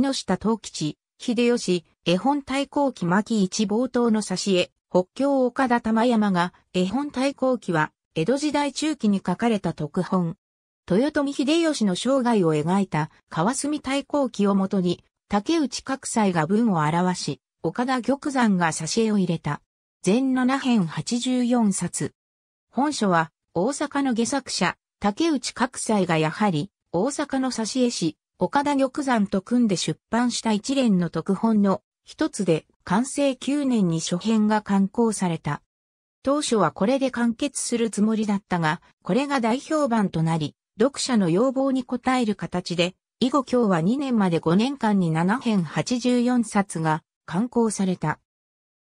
木下藤吉、秀吉、絵本対抗記巻一冒頭の挿絵、北京岡田玉山が、絵本対抗記は、江戸時代中期に書かれた特本。豊臣秀吉の生涯を描いた川澄対抗記をもとに、竹内角斎が文を表し、岡田玉山が挿絵を入れた。全7編84冊。本書は、大阪の下作者、竹内角斎がやはり、大阪の挿絵師、岡田玉山と組んで出版した一連の特本の一つで、完成9年に初編が刊行された。当初はこれで完結するつもりだったが、これが大評判となり、読者の要望に応える形で、以後今日は2年まで5年間に7編84冊が刊行された。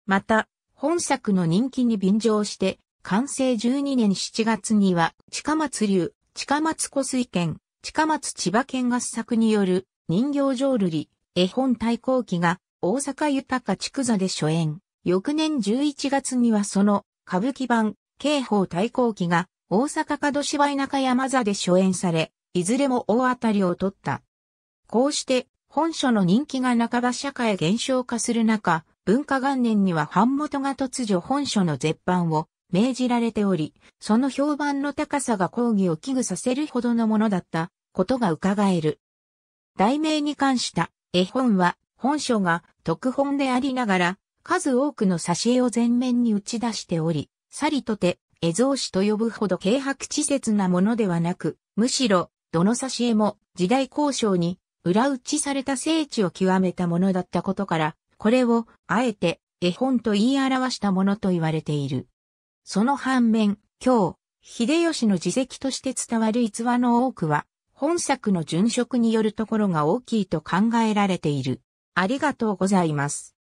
また、本作の人気に便乗して、完成12年7月には、近松流、近松湖水圏、近松千葉県合作による人形浄瑠璃絵本対抗期が大阪豊筑座で初演。翌年11月にはその歌舞伎版刑法対抗期が大阪門芝居中山座で初演され、いずれも大当たりを取った。こうして本書の人気が半ば社会減少化する中、文化元年には版元が突如本書の絶版を命じられており、その評判の高さが抗議を危惧させるほどのものだったことが伺える。題名に関した絵本は本書が特本でありながら数多くの挿絵を前面に打ち出しており、さりとて絵像師と呼ぶほど軽薄稚拙なものではなく、むしろどの挿絵も時代交渉に裏打ちされた聖地を極めたものだったことから、これをあえて絵本と言い表したものと言われている。その反面、今日、秀吉の自責として伝わる逸話の多くは、本作の殉職によるところが大きいと考えられている。ありがとうございます。